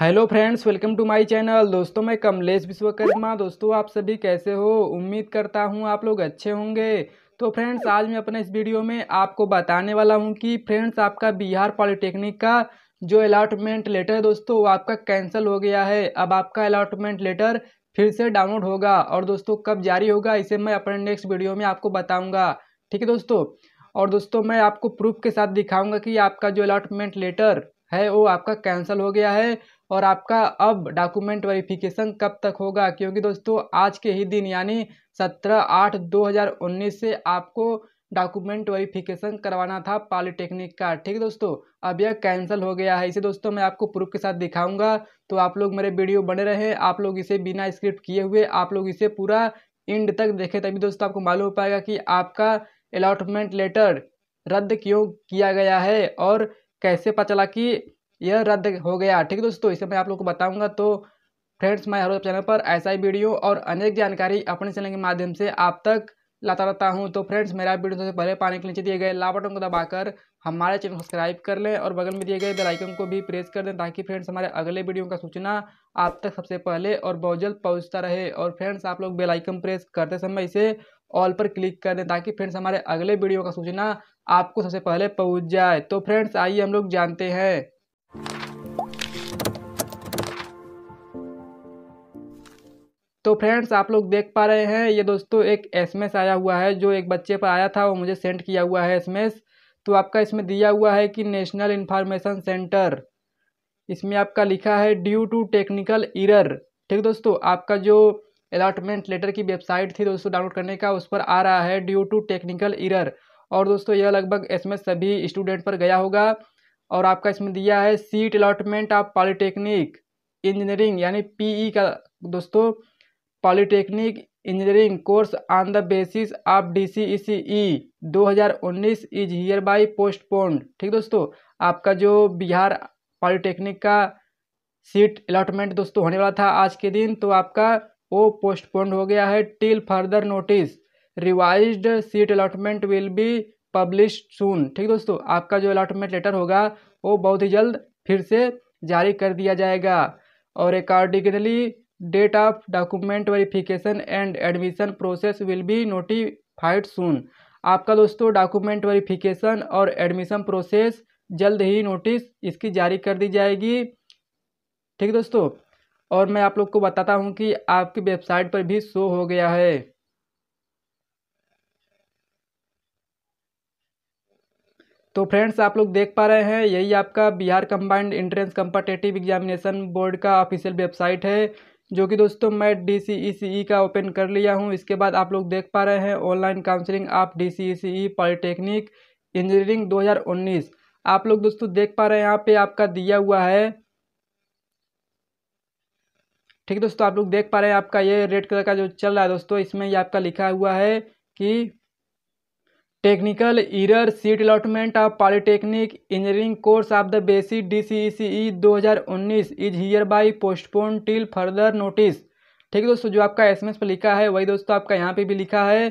hello friends welcome to my channel दोस्तों मैं कमलेश विश्वकर्मा दोस्तों आप सभी कैसे हो उम्मीद करता हूँ आप लोग अच्छे होंगे तो फ्रेंड्स आज मैं अपने इस वीडियो में आपको बताने वाला हूँ कि फ्रेंड्स आपका बिहार पॉलिटेक्निक का जो अलाटमेंट लेटर है दोस्तों वो आपका कैंसिल हो गया है अब आपका अलाटमेंट लेटर फिर से डाउनलोड होगा और दोस्तों कब जारी होगा इसे मैं अपने नेक्स्ट वीडियो में आपको बताऊँगा ठीक है दोस्तों और दोस्तों मैं आपको प्रूफ के साथ दिखाऊँगा कि आपका जो अलाटमेंट लेटर है वो आपका कैंसिल हो गया है और आपका अब डॉक्यूमेंट वेरिफिकेशन कब तक होगा क्योंकि दोस्तों आज के ही दिन यानी सत्रह आठ दो हज़ार उन्नीस से आपको डॉक्यूमेंट वेरिफिकेशन करवाना था पॉलीटेक्निक का ठीक है दोस्तों अब यह कैंसिल हो गया है इसे दोस्तों मैं आपको प्रूफ के साथ दिखाऊंगा तो आप लोग मेरे वीडियो बने रहे आप लोग इसे बिना स्क्रिप्ट किए हुए आप लोग इसे पूरा एंड तक देखें तभी दोस्तों आपको मालूम हो पाएगा कि आपका अलॉटमेंट लेटर रद्द क्यों किया गया है और कैसे पता चला कि यह रद्द हो गया ठीक है दोस्तों इसे मैं आप लोग को बताऊंगा तो फ्रेंड्स मैं हर चैनल पर ऐसा ही वीडियो और अनेक जानकारी अपने चैनल के माध्यम से आप तक लाता रहता हूँ तो फ्रेंड्स मेरा वीडियो सबसे पहले पाने के नीचे दिए गए ला बटन को दबाकर हमारे चैनल सब्सक्राइब कर लें और बगल में दिए गए बेल आइकन को भी प्रेस कर दें ताकि फ्रेंड्स हमारे अगले वीडियो का सूचना आप तक सबसे पहले और बहुत जल्द पहुँचता रहे और फ्रेंड्स आप लोग बेल आइकन प्रेस करते समय इसे ऑल पर क्लिक कर दें ताकि फ्रेंड्स हमारे अगले वीडियो का सूचना आपको सबसे पहले पहुंच जाए तो फ्रेंड्स आइए हम लोग जानते हैं तो फ्रेंड्स आप लोग देख पा रहे हैं ये दोस्तों एक एसएमएस आया हुआ है जो एक बच्चे पर आया था वो मुझे सेंड किया हुआ है एसएमएस तो आपका इसमें दिया हुआ है कि नेशनल इन्फॉर्मेशन सेंटर इसमें आपका लिखा है ड्यू टू टेक्निकल इरर ठीक दोस्तों आपका जो अलाटमेंट लेटर की वेबसाइट थी दोस्तों डाउनलोड करने का उस पर आ रहा है ड्यू टू टेक्निकल इरर और दोस्तों यह लगभग इसमें सभी स्टूडेंट पर गया होगा और आपका इसमें दिया है seat allotment of polytechnic engineering यानी पीई e का दोस्तों polytechnic engineering course on the basis of D C E C E दो हज़ार उन्नीस इज हियर बाई पोस्टपोन्ड ठीक दोस्तों आपका जो बिहार पॉलीटेक्निक का सीट अलाटमेंट दोस्तों होने वाला था आज के दिन तो आपका वो पोस्टपोन्ड हो गया है till further notice revised seat allotment will be publish soon ठीक दोस्तों आपका जो अलाटमेंट लेटर होगा वो बहुत ही जल्द फिर से जारी कर दिया जाएगा और accordingly date of document verification and admission process will be notified soon आपका दोस्तों डॉक्यूमेंट वेरिफिकेशन और एडमिशन प्रोसेस जल्द ही नोटिस इसकी जारी कर दी जाएगी ठीक दोस्तों और मैं आप लोग को बताता हूँ कि आपकी वेबसाइट पर भी शो हो गया है तो फ्रेंड्स आप लोग देख पा रहे हैं यही आपका Bihar combined entrance competitive examination board का ऑफिशियल वेबसाइट है जो कि दोस्तों मैं डी सी ई सी ई का ओपन कर लिया हूं इसके बाद आप लोग देख पा रहे हैं online counselling of D C E C E polytechnic engineering 2019 आप लोग दोस्तों देख पा रहे हैं यहाँ पे आपका दिया हुआ है ठीक है दोस्तों आप लोग देख पा रहे हैं आपका ये रेड कलर का जो चल रहा है दोस्तों इसमें ये आपका लिखा हुआ है कि technical year seat allotment of polytechnic engineering course of the basic D C E C E दो हज़ार उन्नीस is hereby postpone till further notice ठीक है दोस्तों जो आपका एस एम एस पर लिखा है वही दोस्तों आपका यहाँ पे भी लिखा है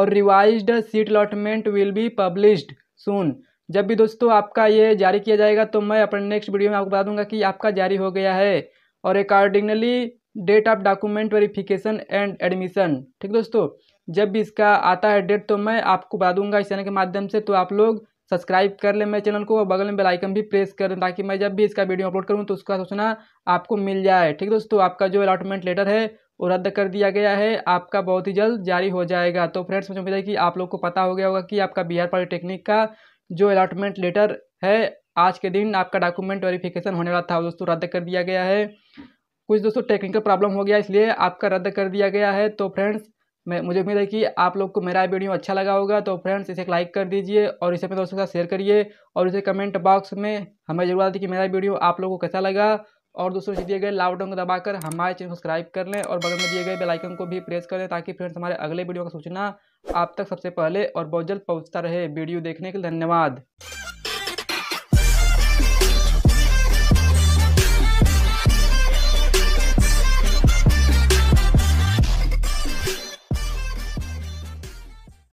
और revise seat allotment will be published soon जब भी दोस्तों आपका ये जारी किया जाएगा तो मैं अपने नेक्स्ट वीडियो में आपको बता दूंगा कि आपका जारी हो गया है और accordingly date of document verification and admission ठीक दोस्तों जब भी इसका आता है डेट तो मैं आपको बता दूंगा इस चैनल के माध्यम से तो आप लोग सब्सक्राइब कर लें मेरे चैनल को और बगल में बेल आइकन भी प्रेस कर दें ताकि मैं जब भी इसका वीडियो अपलोड करूँ तो उसका सूचना आपको मिल जाए ठीक दोस्तों आपका जो अलॉटमेंट लेटर है वो रद्द कर दिया गया है आपका बहुत ही जल्द जारी हो जाएगा तो फ्रेंड्स मुझे उम्मीद है कि आप लोग को पता हो गया होगा कि आपका बिहार पॉलिटेक्निक का जो अलॉटमेंट लेटर है आज के दिन आपका डॉक्यूमेंट वेरिफिकेशन होने वाला था दोस्तों रद्द कर दिया गया है कुछ दोस्तों टेक्निकल प्रॉब्लम हो गया इसलिए आपका रद्द कर दिया गया है तो फ्रेंड्स मैं मुझे उम्मीद है कि आप लोग को मेरा वीडियो अच्छा लगा होगा तो फ्रेंड्स इसे लाइक कर दीजिए और इसे अपने दोस्तों के साथ शेयर करिए और इसे कमेंट बॉक्स में हमें जरूर आती कि मेरा वीडियो आप लोगों को कैसा लगा और दोस्तों दिए गए लाउडन को दबाकर हमारे चैनल सब्सक्राइब कर लें और बगल में दिए गए बेल आइकन को भी प्रेस कर लें ताकि फ्रेंड्स हमारे अगले वीडियो का सूचना आप तक सबसे पहले और बहुत जल्द पहुँचता रहे वीडियो देखने के लिए धन्यवाद